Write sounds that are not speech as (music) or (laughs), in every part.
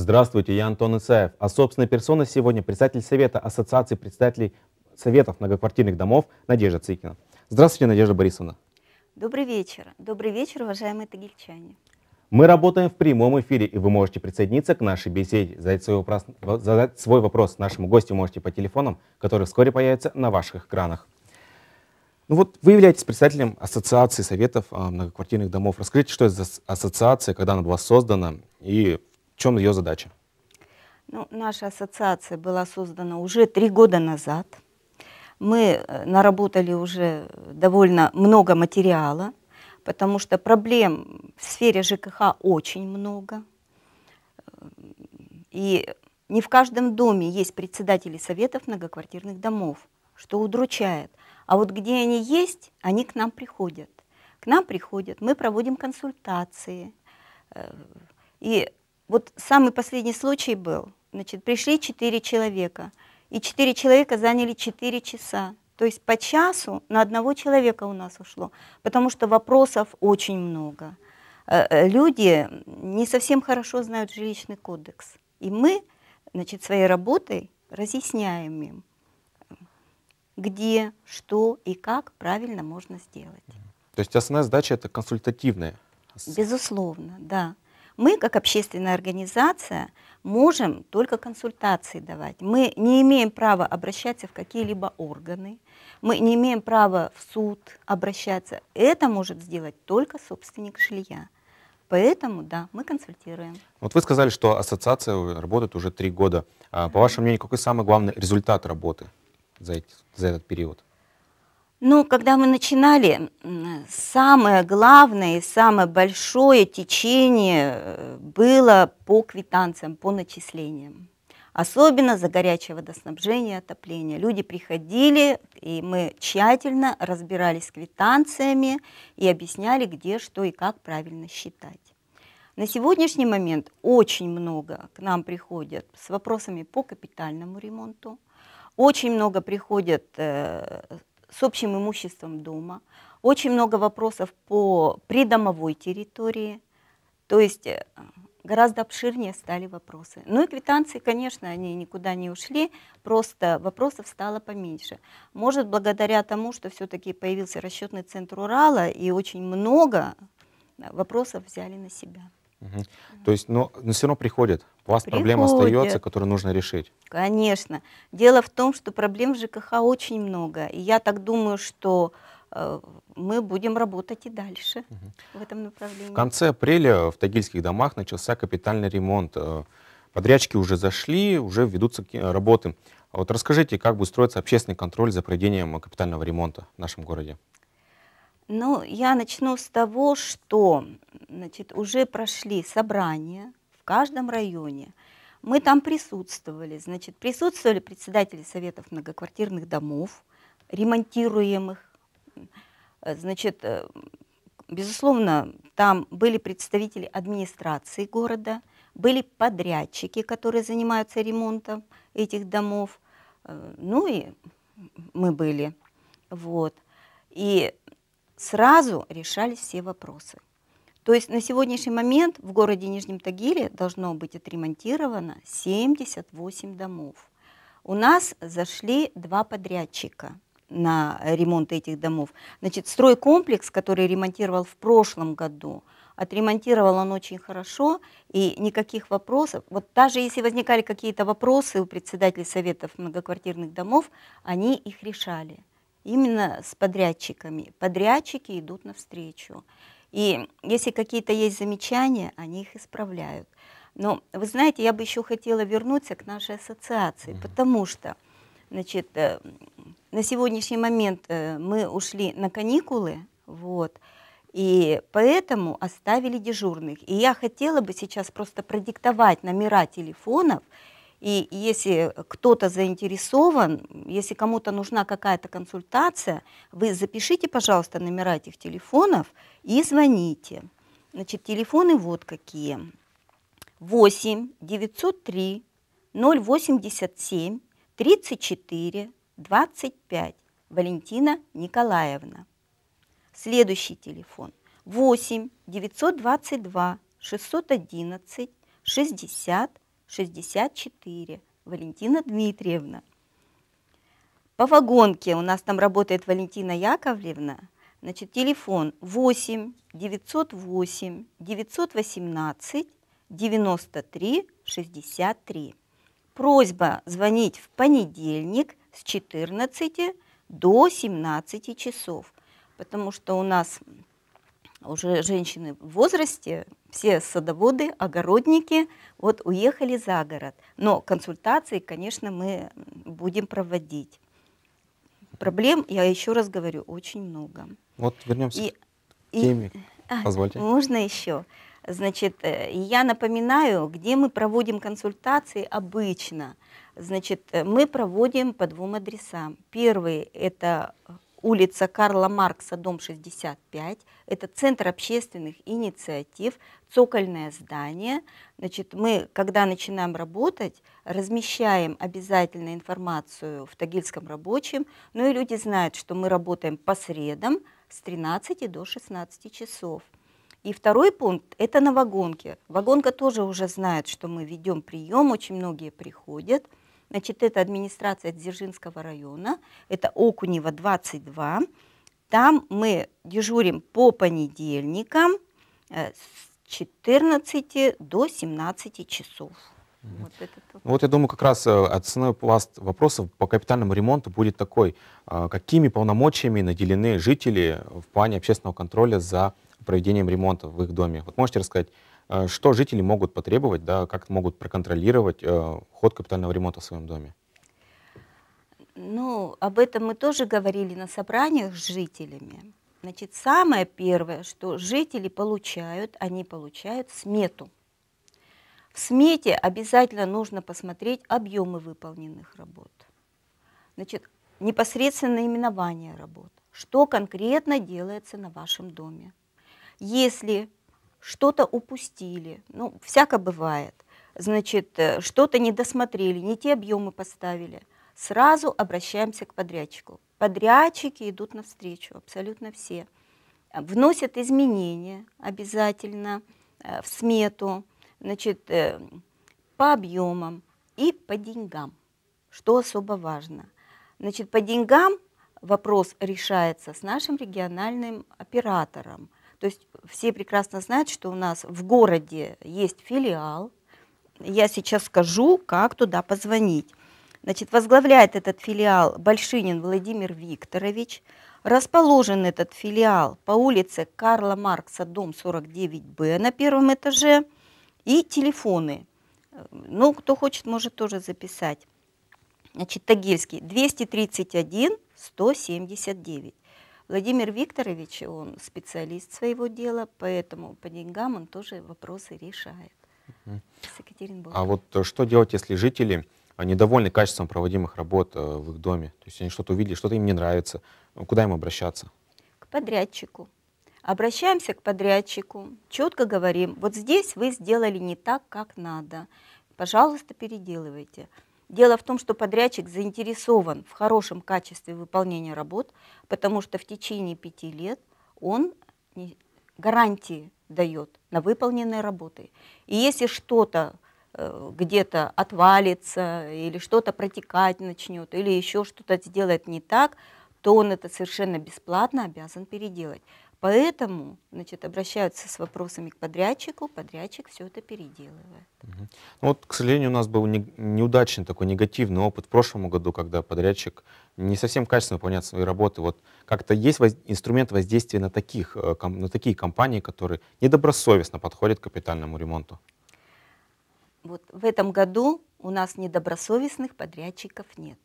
Здравствуйте, я Антон Исаев. А собственной персоной сегодня представитель Совета Ассоциации представителей Советов многоквартирных домов Надежда Цикина. Здравствуйте, Надежда Борисовна. Добрый вечер. Добрый вечер, уважаемые тагильчане. Мы работаем в прямом эфире, и вы можете присоединиться к нашей беседе. Задать свой вопрос, задать свой вопрос нашему гостю можете по телефонам, которые вскоре появятся на ваших экранах. Ну вот вы являетесь представителем Ассоциации Советов а, многоквартирных домов. Расскажите, что это за ассоциация, когда она была создана и в чем ее задача? Ну, наша ассоциация была создана уже три года назад. Мы э, наработали уже довольно много материала, потому что проблем в сфере ЖКХ очень много. И не в каждом доме есть председатели советов многоквартирных домов, что удручает. А вот где они есть, они к нам приходят. К нам приходят, мы проводим консультации. Э, и вот самый последний случай был. Значит, пришли четыре человека, и четыре человека заняли четыре часа. То есть по часу на одного человека у нас ушло, потому что вопросов очень много. Э, э, люди не совсем хорошо знают жилищный кодекс. И мы, значит, своей работой разъясняем им, где, что и как правильно можно сделать. То есть основная задача это консультативная? Безусловно, да. Мы, как общественная организация, можем только консультации давать. Мы не имеем права обращаться в какие-либо органы, мы не имеем права в суд обращаться. Это может сделать только собственник жилья. Поэтому, да, мы консультируем. Вот вы сказали, что ассоциация работает уже три года. А, по вашему мнению, какой самый главный результат работы за, эти, за этот период? Ну, когда мы начинали, самое главное и самое большое течение э, было по квитанциям, по начислениям. Особенно за горячее водоснабжение и отопление. Люди приходили, и мы тщательно разбирались с квитанциями и объясняли, где, что и как правильно считать. На сегодняшний момент очень много к нам приходят с вопросами по капитальному ремонту. Очень много приходят э, с общим имуществом дома. Очень много вопросов по придомовой территории. То есть э, гораздо обширнее стали вопросы. Ну и квитанции, конечно, они никуда не ушли, просто вопросов стало поменьше. Может, благодаря тому, что все-таки появился расчетный центр Урала, и очень много э, вопросов взяли на себя. Угу. То есть, но, но все равно приходит. У вас приходит. проблема остается, которую нужно решить. Конечно. Дело в том, что проблем в ЖКХ очень много. И я так думаю, что э, мы будем работать и дальше угу. в этом направлении. В конце апреля в Тагильских домах начался капитальный ремонт. Э, подрядчики уже зашли, уже ведутся э, работы. А вот расскажите, как будет строиться общественный контроль за проведением капитального ремонта в нашем городе? Ну, я начну с того, что значит, уже прошли собрания в каждом районе. Мы там присутствовали. Значит, присутствовали председатели советов многоквартирных домов, ремонтируемых. Э, значит, э, безусловно, там были представители администрации города, были подрядчики, которые занимаются ремонтом этих домов. Э, ну и мы были. Вот. И сразу решались все вопросы. То есть на сегодняшний момент в городе Нижнем Тагиле должно быть отремонтировано 78 домов. У нас зашли два подрядчика на ремонт этих домов. Значит, стройкомплекс, который ремонтировал в прошлом году, отремонтировал он очень хорошо, и никаких вопросов. Вот даже если возникали какие-то вопросы у председателей советов многоквартирных домов, они их решали именно с подрядчиками. Подрядчики идут навстречу. И если какие-то есть замечания, они их исправляют. Но вы знаете, я бы еще хотела вернуться к нашей ассоциации, mm-hmm. потому что значит, э, на сегодняшний момент э, мы ушли на каникулы, вот, и поэтому оставили дежурных. И я хотела бы сейчас просто продиктовать номера телефонов, и если кто-то заинтересован, если кому-то нужна какая-то консультация, вы запишите, пожалуйста, номера этих телефонов и звоните. Значит, телефоны вот какие. 8 903 087 34 25 Валентина Николаевна. Следующий телефон 8 922 611 60 64, Валентина Дмитриевна. По вагонке у нас там работает Валентина Яковлевна. Значит, телефон 8 908 918 93 63. Просьба звонить в понедельник с 14 до 17 часов, потому что у нас уже женщины в возрасте, все садоводы, огородники, вот уехали за город. Но консультации, конечно, мы будем проводить. Проблем, я еще раз говорю, очень много. Вот вернемся и, к теме. И, (laughs) а, Позвольте. Можно еще. Значит, э, я напоминаю, где мы проводим консультации обычно. Значит, э, мы проводим по двум адресам. Первый – это улица Карла Маркса, дом 65. Это центр общественных инициатив, цокольное здание. Значит, мы, когда начинаем работать, размещаем обязательно информацию в Тагильском рабочем, ну и люди знают, что мы работаем по средам с 13 до 16 часов. И второй пункт – это на вагонке. Вагонка тоже уже знает, что мы ведем прием, очень многие приходят – Значит, это администрация Дзержинского района, это Окунева 22. Там мы дежурим по понедельникам э, с 14 до 17 часов. Вот, ну вот я думаю, как раз э, основной пласт вопросов по капитальному ремонту будет такой. А какими полномочиями наделены жители в плане общественного контроля за проведением ремонта в их доме? Вот можете рассказать, а что жители могут потребовать, да, как могут проконтролировать э, ход капитального ремонта в своем доме? Ну, об этом мы тоже говорили на собраниях с жителями. Значит, самое первое, что жители получают, они получают смету. В смете обязательно нужно посмотреть объемы выполненных работ. Значит, непосредственно именование работ. Что конкретно делается на вашем доме? Если что-то упустили, ну, всяко бывает, значит, э, что-то не досмотрели, не те объемы поставили, сразу обращаемся к подрядчику. Подрядчики идут навстречу, абсолютно все. Вносят изменения обязательно э, в смету, значит, э, по объемам и по деньгам, что особо важно. Значит, по деньгам вопрос решается с нашим региональным оператором – то есть все прекрасно знают, что у нас в городе есть филиал. Я сейчас скажу, как туда позвонить. Значит, возглавляет этот филиал Большинин Владимир Викторович. Расположен этот филиал по улице Карла Маркса, дом 49Б на первом этаже. И телефоны. Ну, кто хочет, может тоже записать. Значит, Тагильский 231 179. Владимир Викторович, он специалист своего дела, поэтому по деньгам он тоже вопросы решает. Угу. А вот э, что делать, если жители э, недовольны качеством проводимых работ э, в их доме? То есть они что-то увидели, что-то им не нравится. Ну, куда им обращаться? К подрядчику. Обращаемся к подрядчику, четко говорим, вот здесь вы сделали не так, как надо. Пожалуйста, переделывайте. Дело в том, что подрядчик заинтересован в хорошем качестве выполнения работ, потому что в течение пяти лет он гарантии дает на выполненные работы. И если что-то э, где-то отвалится или что-то протекать начнет, или еще что-то сделает не так, то он это совершенно бесплатно обязан переделать. Поэтому значит, обращаются с вопросами к подрядчику, подрядчик все это переделывает. Угу. вот, к сожалению, у нас был не, неудачный такой негативный опыт в прошлом году, когда подрядчик не совсем качественно выполняет свои работы. Вот как-то есть воз, инструмент воздействия на, таких, э, на такие компании, которые недобросовестно подходят к капитальному ремонту? Вот в этом году у нас недобросовестных подрядчиков нет.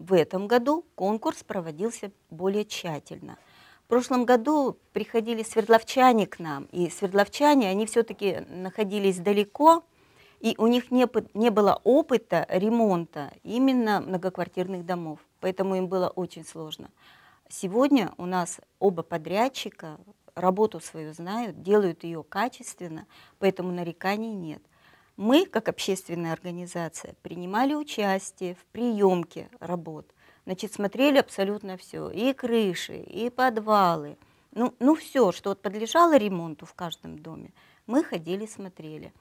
В этом году конкурс проводился более тщательно – в прошлом году приходили свердловчане к нам, и свердловчане, они все-таки находились далеко, и у них не, не было опыта ремонта именно многоквартирных домов, поэтому им было очень сложно. Сегодня у нас оба подрядчика работу свою знают, делают ее качественно, поэтому нареканий нет. Мы, как общественная организация, принимали участие в приемке работ – значит, смотрели абсолютно все. И крыши, и подвалы. Ну, ну все, что вот подлежало ремонту в каждом доме, мы ходили, смотрели.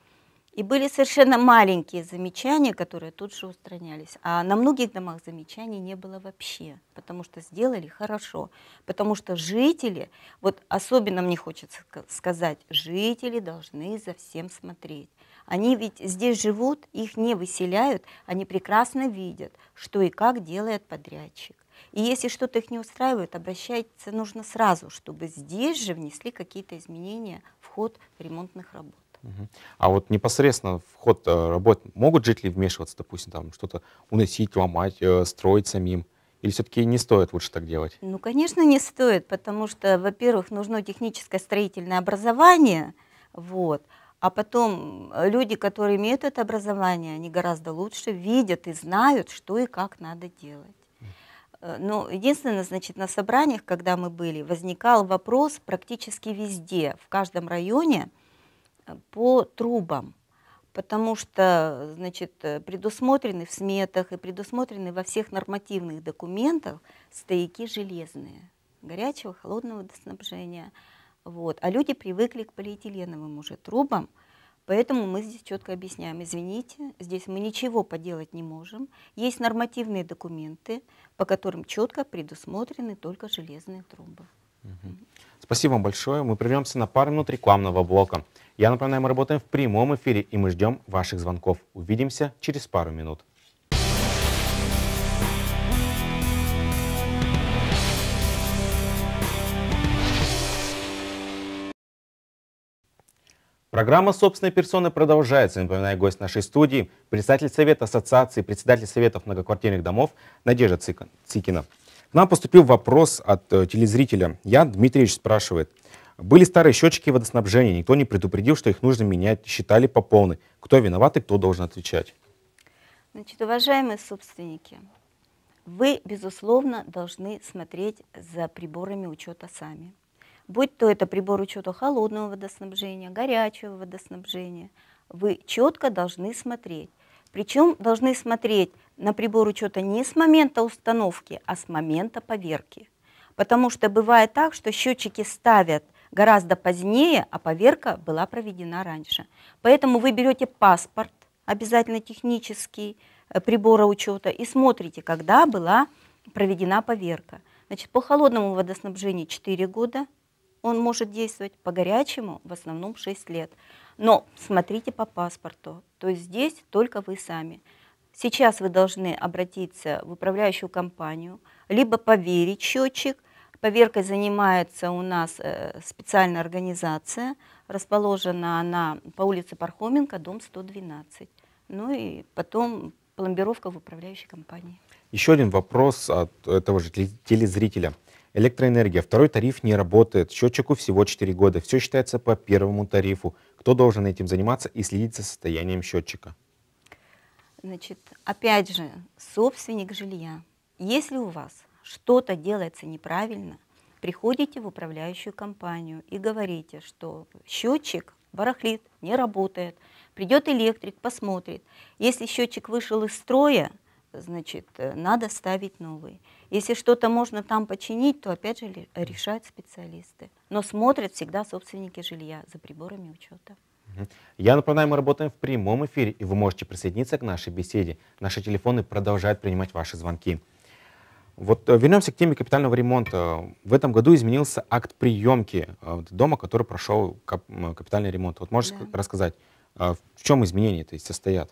И были совершенно маленькие замечания, которые тут же устранялись. А на многих домах замечаний не было вообще, потому что сделали хорошо. Потому что жители, вот особенно мне хочется сказать, жители должны за всем смотреть. Они ведь здесь живут, их не выселяют, они прекрасно видят, что и как делает подрядчик. И если что-то их не устраивает, обращаться нужно сразу, чтобы здесь же внесли какие-то изменения в ход ремонтных работ. А вот непосредственно в ход э, работ могут жители вмешиваться, допустим, там что-то уносить, ломать, э, строить самим? Или все-таки не стоит лучше так делать? Ну, конечно, не стоит, потому что, во-первых, нужно техническое строительное образование, вот, а потом э, люди, которые имеют это образование, они гораздо лучше видят и знают, что и как надо делать. Э, Но ну, единственное, значит, на собраниях, когда мы были, возникал вопрос практически везде, в каждом районе э, по трубам. Потому что, значит, предусмотрены в сметах и предусмотрены во всех нормативных документах стояки железные горячего, холодного водоснабжения – вот. А люди привыкли к полиэтиленовым уже трубам, поэтому мы здесь четко объясняем, извините, здесь мы ничего поделать не можем. Есть нормативные документы, по которым четко предусмотрены только железные трубы. Спасибо вам большое. Мы прервемся на пару минут рекламного блока. Я напоминаю, мы работаем в прямом эфире, и мы ждем ваших звонков. Увидимся через пару минут. Программа собственной персоны продолжается. Напоминаю, гость нашей студии, председатель Совета Ассоциации, председатель Советов многоквартирных домов Надежда Цикина. К нам поступил вопрос от э, телезрителя. Ян Дмитриевич спрашивает. Были старые счетчики водоснабжения, никто не предупредил, что их нужно менять, считали по полной. Кто виноват и кто должен отвечать? Значит, уважаемые собственники, вы, безусловно, должны смотреть за приборами учета сами будь то это прибор учета холодного водоснабжения, горячего водоснабжения, вы четко должны смотреть. Причем должны смотреть на прибор учета не с момента установки, а с момента поверки. Потому что бывает так, что счетчики ставят гораздо позднее, а поверка была проведена раньше. Поэтому вы берете паспорт, обязательно технический, э, прибора учета и смотрите, когда была проведена поверка. Значит, по холодному водоснабжению 4 года, он может действовать по горячему в основном 6 лет. Но смотрите по паспорту, то есть здесь только вы сами. Сейчас вы должны обратиться в управляющую компанию, либо поверить счетчик. Поверкой занимается у нас э, специальная организация, расположена она по улице Пархоменко, дом 112. Ну и потом пломбировка в управляющей компании. Еще один вопрос от этого же телезрителя – Электроэнергия. Второй тариф не работает. Счетчику всего 4 года. Все считается по первому тарифу. Кто должен этим заниматься и следить за состоянием счетчика? Значит, опять же, собственник жилья. Если у вас что-то делается неправильно, приходите в управляющую компанию и говорите, что счетчик барахлит, не работает. Придет электрик, посмотрит. Если счетчик вышел из строя, значит, э, надо ставить новый. Если что-то можно там починить, то опять же решают специалисты. Но смотрят всегда собственники жилья за приборами учета. Я напоминаю, мы работаем в прямом эфире, и вы можете присоединиться к нашей беседе. Наши телефоны продолжают принимать ваши звонки. Вот э, вернемся к теме капитального ремонта. В этом году изменился акт приемки э, дома, который прошел капитальный ремонт. Вот можешь да. рассказать, э, в чем изменения то состоят?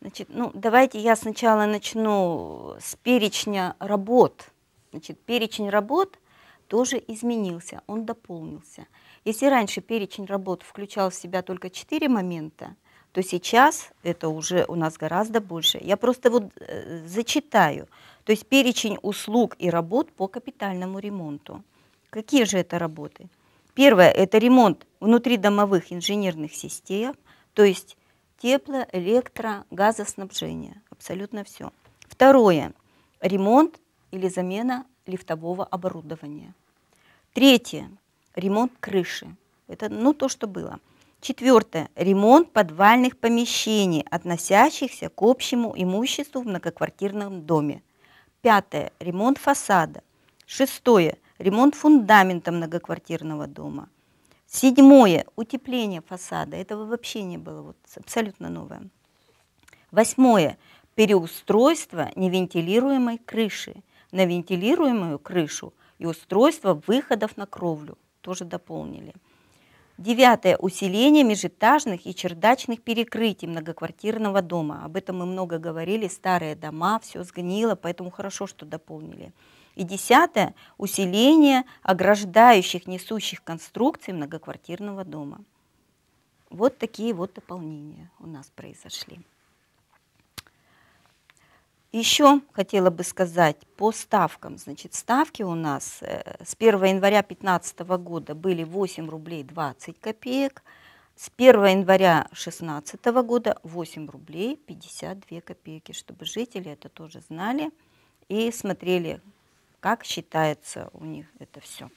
Значит, ну, давайте я сначала начну с перечня работ. Значит, перечень работ тоже изменился, он дополнился. Если раньше перечень работ включал в себя только четыре момента, то сейчас это уже у нас гораздо больше. Я просто вот э, зачитаю. То есть перечень услуг и работ по капитальному ремонту. Какие же это работы? Первое – это ремонт внутридомовых инженерных систем, то есть тепло, электро, газоснабжение, абсолютно все. Второе, ремонт или замена лифтового оборудования. Третье, ремонт крыши. Это ну, то, что было. Четвертое. Ремонт подвальных помещений, относящихся к общему имуществу в многоквартирном доме. Пятое. Ремонт фасада. Шестое. Ремонт фундамента многоквартирного дома. Седьмое. Утепление фасада. Этого вообще не было. Вот, абсолютно новое. Восьмое. Переустройство невентилируемой крыши на вентилируемую крышу и устройство выходов на кровлю. Тоже дополнили. Девятое. Усиление межэтажных и чердачных перекрытий многоквартирного дома. Об этом мы много говорили. Старые дома, все сгнило, поэтому хорошо, что дополнили. И десятое – усиление ограждающих несущих конструкций многоквартирного дома. Вот такие вот дополнения у нас произошли. Еще хотела бы сказать по ставкам. Значит, ставки у нас э, с 1 января 2015 года были 8 рублей 20 копеек, с 1 января 2016 года 8 рублей 52 копейки, чтобы жители это тоже знали и смотрели, как считается у них это все.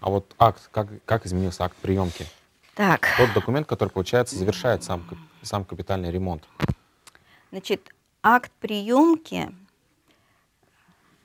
А вот акт, как, как изменился акт приемки? Так. Тот документ, который, получается, завершает сам, сам капитальный ремонт. Значит, акт приемки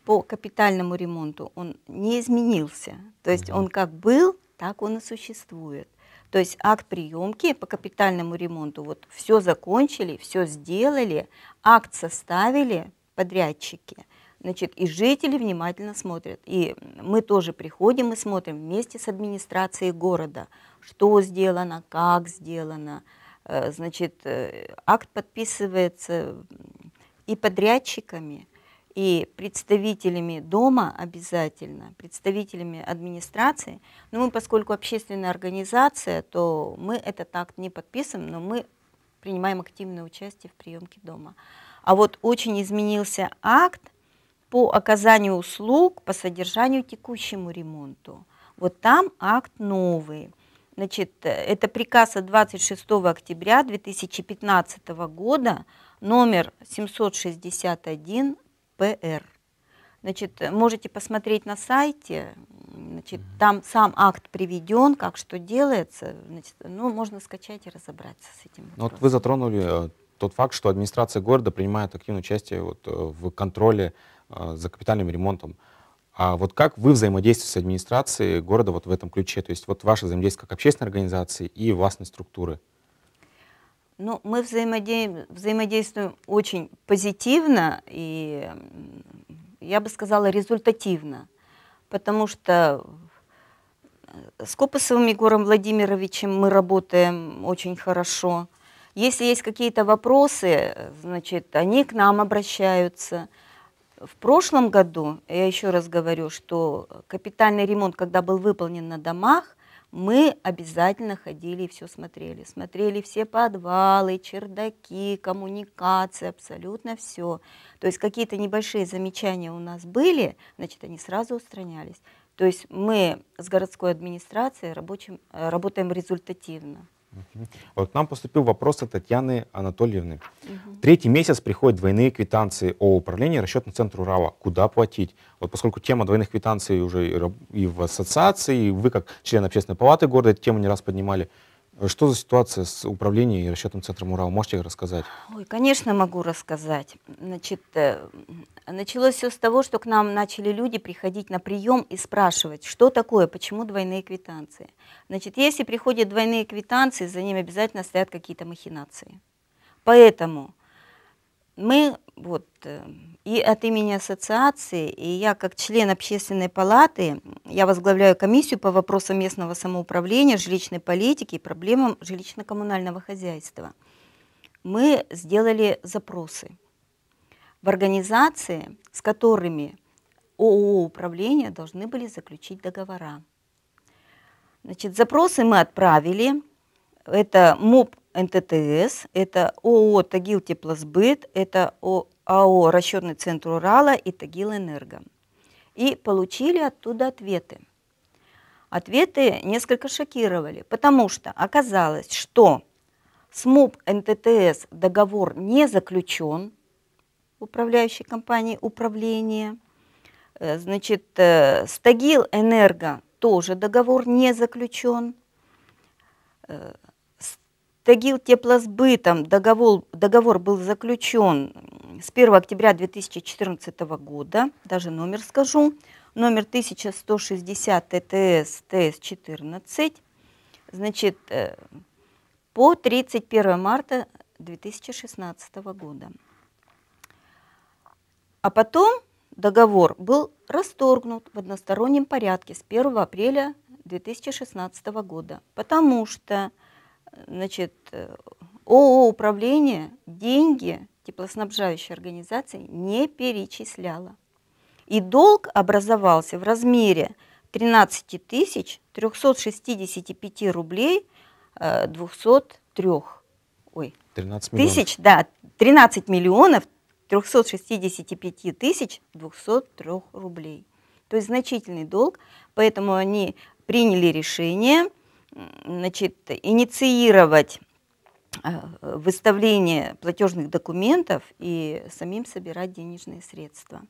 по капитальному ремонту, он не изменился. То есть угу. он как был, так он и существует. То есть акт приемки по капитальному ремонту, вот все закончили, все сделали, акт составили подрядчики – Значит, и жители внимательно смотрят. И мы тоже приходим и смотрим вместе с администрацией города, что сделано, как сделано. Э, значит, э, акт подписывается и подрядчиками, и представителями дома обязательно, представителями администрации. Но мы, поскольку общественная организация, то мы этот акт не подписываем, но мы принимаем активное участие в приемке дома. А вот очень изменился акт по оказанию услуг по содержанию текущему ремонту. Вот там акт новый. Значит, это приказ от 26 октября 2015 года, номер 761 ПР. Значит, можете посмотреть на сайте, значит, там сам акт приведен, как что делается, значит, ну, можно скачать и разобраться с этим. Ну, вот вы затронули э, тот факт, что администрация города принимает активное участие вот, э, в контроле э, за капитальным ремонтом. А вот как вы взаимодействуете с администрацией города вот в этом ключе? То есть вот ваше взаимодействие как общественной организации и властной структуры? Ну, мы взаимодействуем, взаимодействуем очень позитивно и, я бы сказала, результативно. Потому что э, с Копосовым Егором Владимировичем мы работаем очень хорошо – если есть какие-то вопросы, значит, они к нам обращаются. В прошлом году, я еще раз говорю, что капитальный ремонт, когда был выполнен на домах, мы обязательно ходили и все смотрели. Смотрели все подвалы, чердаки, коммуникации, абсолютно все. То есть какие-то небольшие замечания у нас были, значит, они сразу устранялись. То есть мы с городской администрацией рабочим, работаем результативно. Вот к нам поступил вопрос от Татьяны Анатольевны. Угу. Третий месяц приходят двойные квитанции о управлении расчетным центру урава. Куда платить? Вот поскольку тема двойных квитанций уже и в ассоциации, и вы как член общественной палаты города эту тему не раз поднимали, что за ситуация с управлением и расчетным центром Урал? Можете рассказать? Ой, конечно, могу рассказать. Значит, э, началось все с того, что к нам начали люди приходить на прием и спрашивать, что такое, почему двойные квитанции. Значит, если приходят двойные квитанции, за ними обязательно стоят какие-то махинации. Поэтому мы вот. Э, и от имени ассоциации, и я как член общественной палаты, я возглавляю комиссию по вопросам местного самоуправления, жилищной политики и проблемам жилищно-коммунального хозяйства. Мы сделали запросы в организации, с которыми ООО управления должны были заключить договора. Значит, запросы мы отправили. Это МОП НТТС, это ООО «Тагил Теплосбыт», это ООО АО «Расчетный центр Урала» и «Тагилэнерго». И получили оттуда ответы. Ответы несколько шокировали, потому что оказалось, что с МУП НТТС договор не заключен, управляющей компании управления. Э, значит, э, с Тагил Энерго тоже договор не заключен. Э, Тагил теплосбытом договор, договор был заключен с 1 октября 2014 года, даже номер скажу, номер 1160 ТТС ТС-14, значит, э, по 31 марта 2016 года. А потом договор был расторгнут в одностороннем порядке с 1 апреля 2016 года, потому что значит, э, ООО управление деньги теплоснабжающей организации не перечисляло. И долг образовался в размере 13 365 рублей 203. Э, Ой, 13 миллионов. тысяч, да, 13 миллионов 365 тысяч 203 рублей. То есть значительный долг, поэтому они приняли решение – значит, инициировать э, выставление платежных документов и самим собирать денежные средства.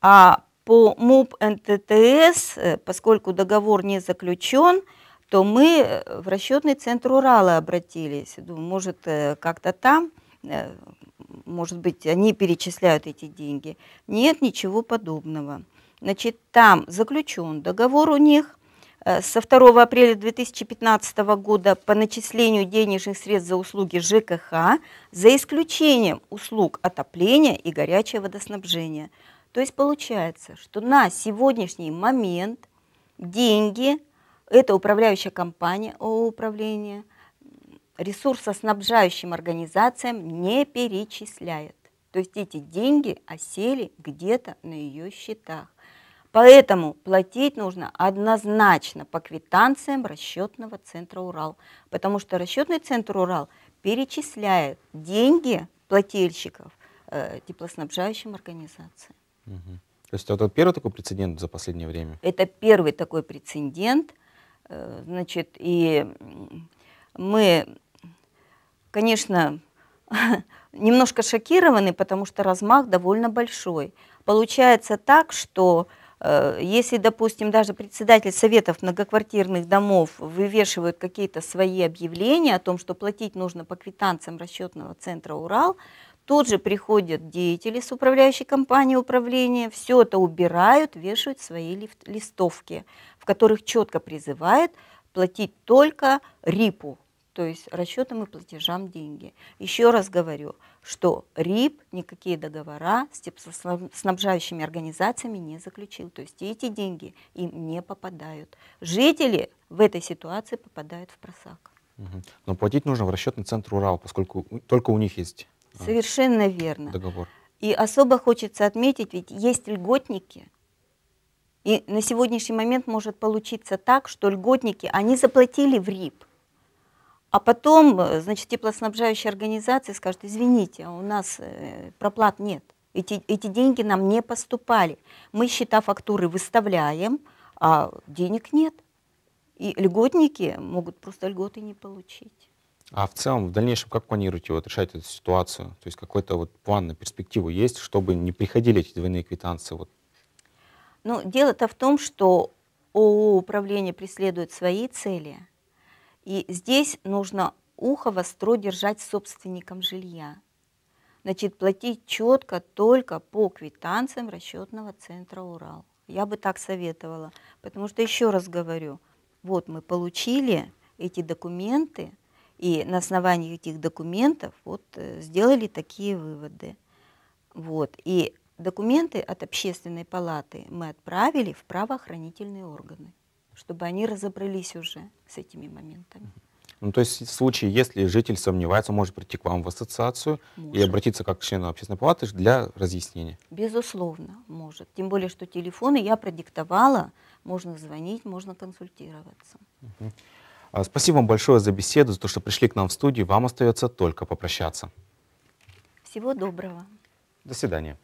А по МУП НТТС, э, поскольку договор не заключен, то мы э, в расчетный центр Урала обратились. Думаю, может, как-то там, может быть, они перечисляют эти деньги. Нет ничего подобного. Значит, там заключен договор у них, Э, со 2 апреля 2015 года по начислению денежных средств за услуги ЖКХ, за исключением услуг отопления и горячего водоснабжения, То есть получается, что на сегодняшний момент деньги, это управляющая компания ООО управления ресурсоснабжающим организациям не перечисляет. То есть эти деньги осели где-то на ее счетах. Поэтому платить нужно однозначно по квитанциям расчетного центра «Урал», потому что расчетный центр «Урал» перечисляет деньги плательщиков э, теплоснабжающим организациям. Угу. То есть это первый такой прецедент за последнее время? Это первый такой прецедент. Э, значит, и мы, конечно, (laughs) немножко шокированы, потому что размах довольно большой. Получается так, что Э, если, допустим, даже председатель советов многоквартирных домов вывешивают какие-то свои объявления о том, что платить нужно по квитанциям расчетного центра «Урал», тут же приходят деятели с управляющей компанией управления, все это убирают, вешают свои листовки, в которых четко призывают платить только РИПу, то есть расчетам и платежам деньги. Еще раз говорю – что РИП никакие договора с теплоснабжающими организациями не заключил. То есть эти деньги им не попадают. Жители в этой ситуации попадают в просак. Но платить нужно в расчетный центр Урал, поскольку только у них есть а, Совершенно верно. договор. И особо хочется отметить, ведь есть льготники, и на сегодняшний момент может получиться так, что льготники, они заплатили в РИП, а потом, э, значит, теплоснабжающие организации скажут, извините, у нас э, проплат нет, эти, эти деньги нам не поступали. Мы счета фактуры выставляем, а денег нет. И льготники могут просто льготы не получить. А в целом, в дальнейшем, как планируете вот, решать эту ситуацию? То есть какой-то вот план на перспективу есть, чтобы не приходили эти двойные квитанции? Вот? Ну, дело-то в том, что ООО управление преследует свои цели – и здесь нужно ухо востро держать собственником жилья. Значит, платить четко только по квитанциям расчетного центра «Урал». Я бы так советовала, потому что, еще раз говорю, вот мы получили эти документы, и на основании этих документов вот э, сделали такие выводы. Вот. И документы от общественной палаты мы отправили в правоохранительные органы чтобы они разобрались уже с этими моментами. Ну, то есть в случае, если житель сомневается, может прийти к вам в ассоциацию может. и обратиться как к члену общественной палаты для разъяснения? Безусловно, может. Тем более, что телефоны я продиктовала, можно звонить, можно консультироваться. Угу. спасибо вам большое за беседу, за то, что пришли к нам в студию. Вам остается только попрощаться. Всего доброго. До свидания.